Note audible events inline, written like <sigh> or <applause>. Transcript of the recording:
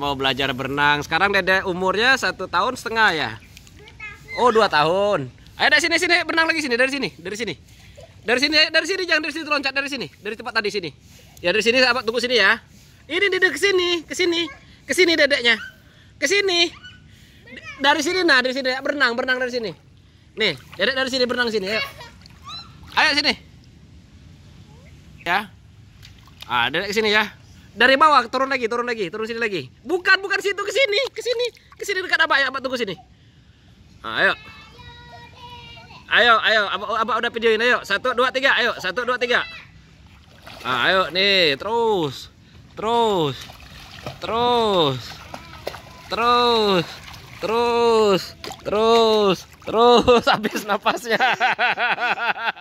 mau belajar berenang. Sekarang dede umurnya satu tahun setengah ya. Oh dua tahun. Ayo dari sini sini berenang lagi sini dari sini dari sini dari sini dari sini jangan dari sini loncat dari sini dari tempat tadi sini. Ya dari sini sahabat tunggu sini ya. Ini dede ke sini ke sini ke sini dedeknya ke sini dari sini nah dari sini berenang berenang dari sini. Nih dedek dari sini berenang sini. Ayo, ayo sini. Ya. Ah dedek ke sini ya. Dari bawah turun lagi, turun lagi, turun sini lagi. Bukan, bukan situ ke sini, ke sini, ke sini dekat apa ya, abah tunggu sini. Nah, ayo. Ayo, ayo, abah, abah udah videoin, ayo. Satu, dua, tiga, ayo. Satu, dua, tiga. Nah, ayo, nih, terus, terus, terus, terus, terus, terus, terus, habis napasnya. <laughs>